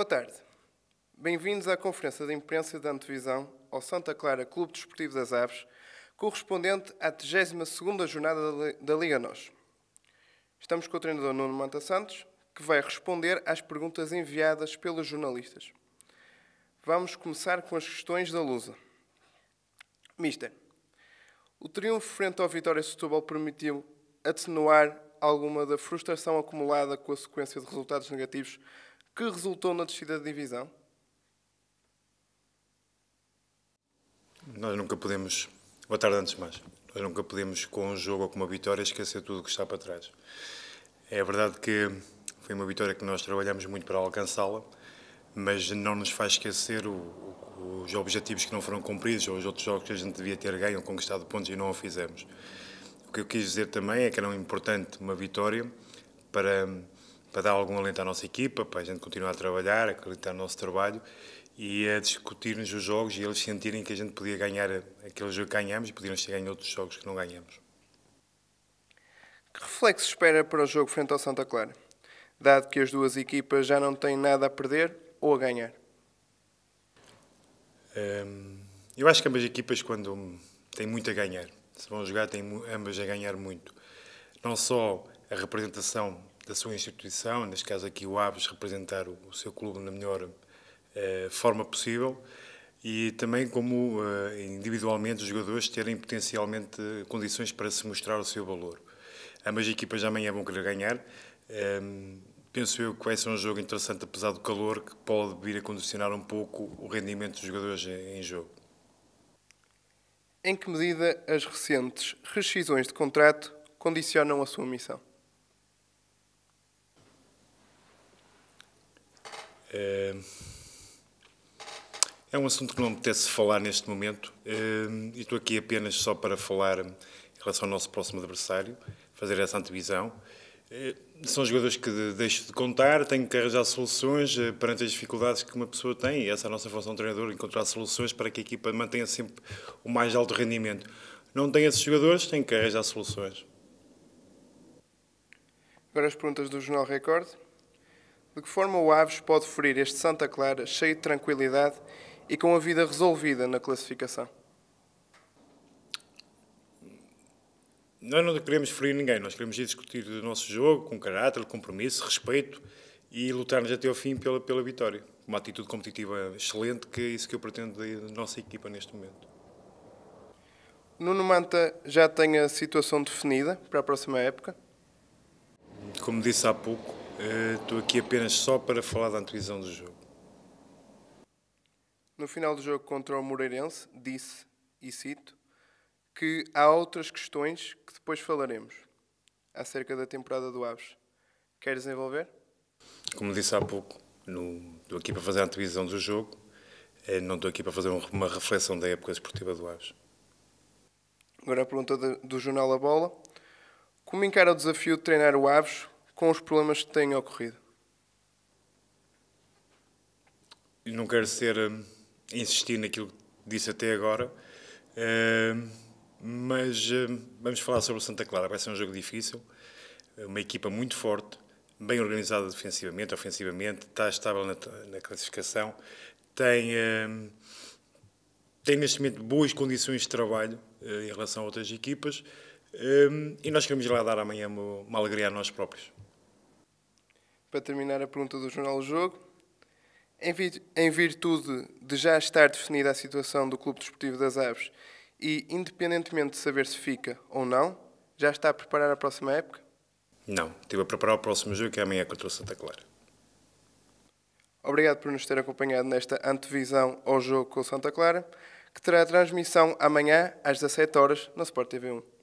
Boa tarde. Bem-vindos à conferência de imprensa da Antevisão ao Santa Clara Clube Desportivo das Aves, correspondente à 32ª jornada da Liga NOS. Estamos com o treinador Nuno Manta Santos, que vai responder às perguntas enviadas pelos jornalistas. Vamos começar com as questões da Lusa. Mister, o triunfo frente ao Vitória Setúbal permitiu atenuar alguma da frustração acumulada com a sequência de resultados negativos que resultou na descida de divisão? Nós nunca podemos. Boa tarde, antes de mais. Nós nunca podemos, com um jogo ou com uma vitória, esquecer tudo o que está para trás. É verdade que foi uma vitória que nós trabalhamos muito para alcançá-la, mas não nos faz esquecer o, o, os objetivos que não foram cumpridos ou os outros jogos que a gente devia ter ganho ou conquistado pontos e não o fizemos. O que eu quis dizer também é que era importante uma vitória para para dar algum alento à nossa equipa, para a gente continuar a trabalhar, acreditar no nosso trabalho e a discutirmos os jogos e eles sentirem que a gente podia ganhar aquele jogo que ganhamos e podíamos ter ganho outros jogos que não ganhamos. Que reflexo espera para o jogo frente ao Santa Clara, dado que as duas equipas já não têm nada a perder ou a ganhar? Hum, eu acho que ambas equipas, quando têm muito a ganhar, se vão jogar, têm ambas a ganhar muito. Não só a representação da sua instituição, neste caso aqui o Aves, representar o, o seu clube na melhor uh, forma possível e também como uh, individualmente os jogadores terem potencialmente condições para se mostrar o seu valor. Ambas equipas amanhã vão querer ganhar. Um, ehm, penso eu que vai ser um jogo interessante, apesar do calor, que pode vir a condicionar um pouco o rendimento dos jogadores em jogo. Em que medida as recentes rescisões de contrato condicionam a sua missão? É, é um assunto que não me apetece falar neste momento eh, e estou aqui apenas só para falar em relação ao nosso próximo adversário, fazer essa antevisão. Eh, são jogadores que deixo de contar, tenho que arranjar soluções eh, perante as dificuldades que uma pessoa tem e essa é a nossa função de treinador, encontrar soluções para que a equipa mantenha sempre o mais alto rendimento. Não tem esses jogadores, tenho que arranjar soluções. Agora as perguntas do Jornal Record. De que forma o Aves pode ferir este Santa Clara cheio de tranquilidade e com a vida resolvida na classificação? Nós não queremos ferir ninguém, nós queremos discutir o nosso jogo com caráter, compromisso, respeito e lutarmos até ao fim pela, pela vitória. Uma atitude competitiva excelente, que é isso que eu pretendo da nossa equipa neste momento. Nuno Manta já tem a situação definida para a próxima época? Como disse há pouco, Estou uh, aqui apenas só para falar da antevisão do jogo. No final do jogo contra o Moreirense, disse, e cito, que há outras questões que depois falaremos acerca da temporada do Aves. Queres envolver? Como disse há pouco, no, estou aqui para fazer a antevisão do jogo, eh, não estou aqui para fazer uma reflexão da época esportiva do Aves. Agora a pergunta do Jornal A Bola. Como encara o desafio de treinar o Aves com os problemas que têm ocorrido. Não quero ser hum, insistir naquilo que disse até agora, hum, mas hum, vamos falar sobre o Santa Clara. Vai ser um jogo difícil, é uma equipa muito forte, bem organizada defensivamente, ofensivamente, está estável na, classificação, tem, tem neste momento boas condições de trabalho eh, em relação a outras equipas e nós queremos ir lá dar amanhã uma alegria a nós próprios para terminar a pergunta do Jornal do Jogo. Em virtude de já estar definida a situação do Clube Desportivo das Aves e, independentemente de saber se fica ou não, já está a preparar a próxima época? Não, estive a preparar o próximo jogo que é amanhã contra o Santa Clara. Obrigado por nos ter acompanhado nesta antevisão ao jogo com o Santa Clara, que terá transmissão amanhã às 17 horas na Sport TV 1.